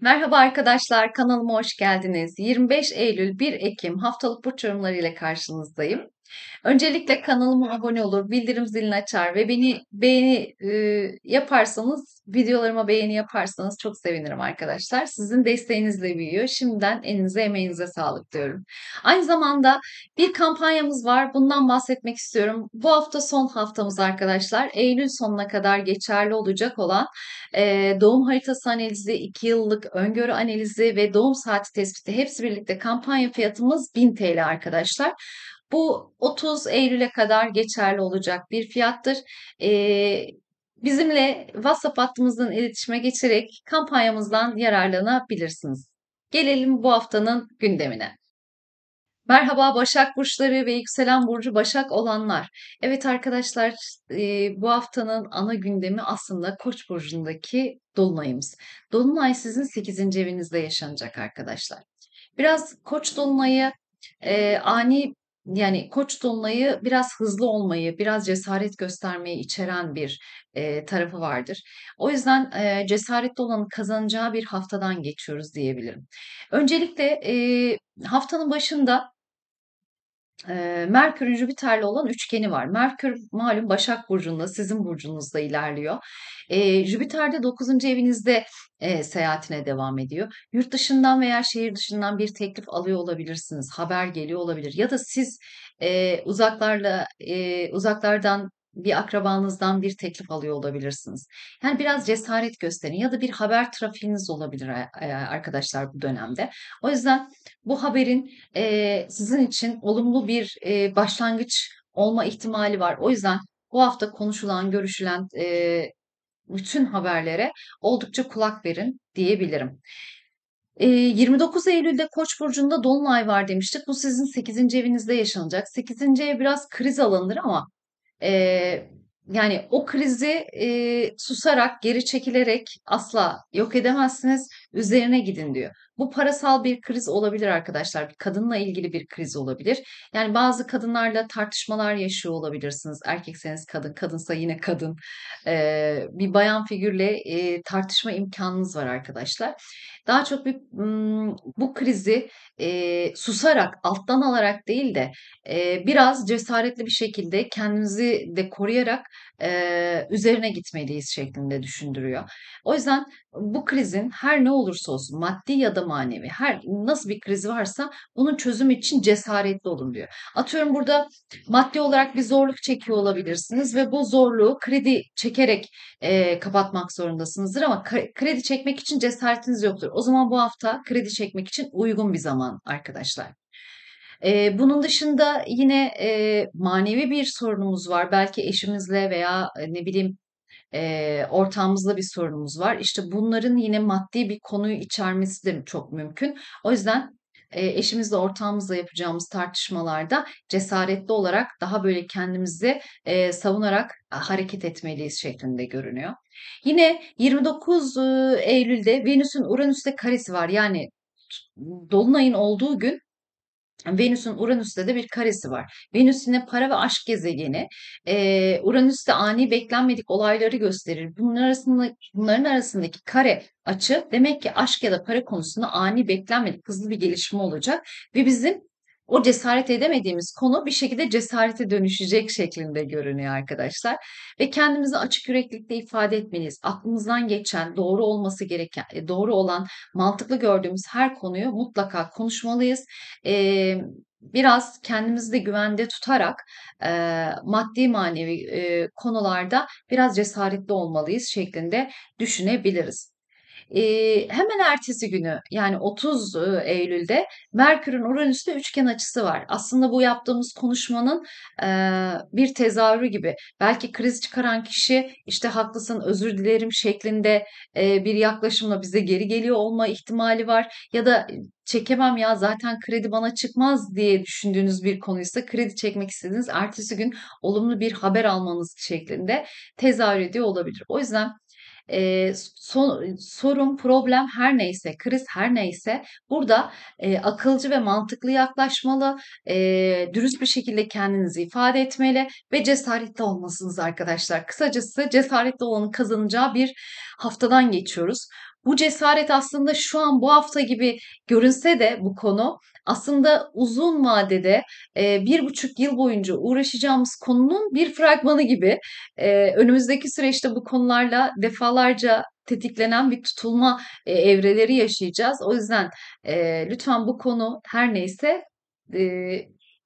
Merhaba arkadaşlar, kanalıma hoş geldiniz. 25 Eylül 1 Ekim haftalık burç yorumları ile karşınızdayım. Öncelikle kanalıma abone olur, bildirim zilini açar ve beni beğeni e, yaparsanız, videolarıma beğeni yaparsanız çok sevinirim arkadaşlar. Sizin desteğinizle büyüyor. Şimdiden elinize emeğinize sağlık diyorum. Aynı zamanda bir kampanyamız var. Bundan bahsetmek istiyorum. Bu hafta son haftamız arkadaşlar. Eylül sonuna kadar geçerli olacak olan e, doğum haritası analizi, 2 yıllık öngörü analizi ve doğum saati tespiti hepsi birlikte kampanya fiyatımız 1000 TL arkadaşlar. Bu 30 Eylül'e kadar geçerli olacak bir fiyattır. E, bizimle WhatsApp hattımızdan iletişime geçerek kampanyamızdan yararlanabilirsiniz. Gelelim bu haftanın gündemine. Merhaba Başak Burçları ve Yükselen Burcu Başak olanlar. Evet arkadaşlar bu haftanın ana gündemi aslında Koç Burcu'ndaki Dolunay'ımız. Dolunay sizin 8. evinizde yaşanacak arkadaşlar. Biraz Koç Dolunay'ı ani yani Koç Dolunay'ı biraz hızlı olmayı, biraz cesaret göstermeyi içeren bir e, tarafı vardır. O yüzden e, cesaretli olanın kazanacağı bir haftadan geçiyoruz diyebilirim. Öncelikle e, haftanın başında e, Merkür'ün Jüpiter'le olan üçgeni var. Merkür malum Başak Burcu'nda, sizin burcunuzda ilerliyor. E, Jüpiter'de 9. evinizde e, seyahatine devam ediyor. Yurt dışından veya şehir dışından bir teklif alıyor olabilirsiniz. Haber geliyor olabilir. Ya da siz e, uzaklarla e, uzaklardan bir akrabanızdan bir teklif alıyor olabilirsiniz. Yani biraz cesaret gösterin ya da bir haber trafiğiniz olabilir arkadaşlar bu dönemde. O yüzden bu haberin sizin için olumlu bir başlangıç olma ihtimali var. O yüzden bu hafta konuşulan, görüşülen bütün haberlere oldukça kulak verin diyebilirim. 29 Eylül'de Koç burcunda dolunay var demiştik. Bu sizin 8. evinizde yaşanacak. 8. ev biraz kriz alanıdır ama e, yani o krizi e, susarak, geri çekilerek asla yok edemezsiniz. Üzerine gidin diyor. Bu parasal bir kriz olabilir arkadaşlar. Bir kadınla ilgili bir kriz olabilir. Yani bazı kadınlarla tartışmalar yaşıyor olabilirsiniz. Erkekseniz kadın, kadınsa yine kadın. Ee, bir bayan figürle e, tartışma imkanınız var arkadaşlar. Daha çok bir bu krizi e, susarak, alttan alarak değil de e, biraz cesaretli bir şekilde kendinizi de koruyarak e, üzerine gitmeliyiz şeklinde düşündürüyor. O yüzden bu krizin her ne olur olursa olsun maddi ya da manevi her nasıl bir kriz varsa bunun çözüm için cesaretli olun diyor. Atıyorum burada maddi olarak bir zorluk çekiyor olabilirsiniz ve bu zorluğu kredi çekerek e, kapatmak zorundasınızdır ama kredi çekmek için cesaretiniz yoktur. O zaman bu hafta kredi çekmek için uygun bir zaman arkadaşlar. E, bunun dışında yine e, manevi bir sorunumuz var. Belki eşimizle veya ne bileyim e, ortamımızda bir sorunumuz var. İşte bunların yine maddi bir konuyu içermesi de çok mümkün. O yüzden e, eşimizle ortağımızla yapacağımız tartışmalarda cesaretli olarak daha böyle kendimizi e, savunarak hareket etmeliyiz şeklinde görünüyor. Yine 29 Eylül'de Venüs'ün Uranüs'te karesi var. Yani dolunayın olduğu gün Venüs'ün Uranüs'te de bir karesi var. Venüs yine para ve aşk gezegeni. Ee, Uranüs'te ani beklenmedik olayları gösterir. Bunun arasında, bunların arasındaki kare açı demek ki aşk ya da para konusunda ani beklenmedik hızlı bir gelişme olacak. Ve bizim o cesaret edemediğimiz konu bir şekilde cesarete dönüşecek şeklinde görünüyor arkadaşlar. Ve kendimizi açık yüreklilikle ifade etmeliyiz. Aklımızdan geçen, doğru olması gereken, e, doğru olan, mantıklı gördüğümüz her konuyu mutlaka konuşmalıyız. Ee, biraz kendimizi de güvende tutarak e, maddi manevi e, konularda biraz cesaretli olmalıyız şeklinde düşünebiliriz e, hemen ertesi günü yani 30 Eylül'de Merkür'ün Uranüs'te üçgen açısı var. Aslında bu yaptığımız konuşmanın e, bir tezahürü gibi. Belki kriz çıkaran kişi işte haklısın özür dilerim şeklinde e, bir yaklaşımla bize geri geliyor olma ihtimali var. Ya da çekemem ya zaten kredi bana çıkmaz diye düşündüğünüz bir konuysa kredi çekmek istediğiniz ertesi gün olumlu bir haber almanız şeklinde tezahür ediyor olabilir. O yüzden e, son, sorun, problem her neyse, kriz her neyse burada e, akılcı ve mantıklı yaklaşmalı, e, dürüst bir şekilde kendinizi ifade etmeli ve cesaretli olmalısınız arkadaşlar. Kısacası cesaretli olanın kazanacağı bir haftadan geçiyoruz bu cesaret aslında şu an bu hafta gibi görünse de bu konu aslında uzun vadede e, bir buçuk yıl boyunca uğraşacağımız konunun bir fragmanı gibi e, önümüzdeki süreçte bu konularla defalarca tetiklenen bir tutulma e, evreleri yaşayacağız. O yüzden e, lütfen bu konu her neyse e,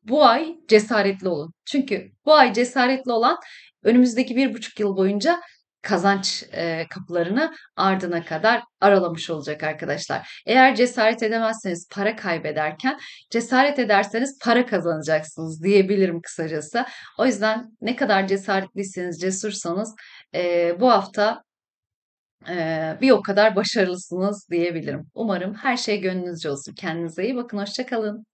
bu ay cesaretli olun. Çünkü bu ay cesaretli olan önümüzdeki bir buçuk yıl boyunca kazanç e, kapılarını ardına kadar aralamış olacak arkadaşlar. Eğer cesaret edemezseniz para kaybederken cesaret ederseniz para kazanacaksınız diyebilirim kısacası. O yüzden ne kadar cesaretlisiniz, cesursanız e, bu hafta e, bir o kadar başarılısınız diyebilirim. Umarım her şey gönlünüzce olsun. Kendinize iyi bakın. Hoşçakalın.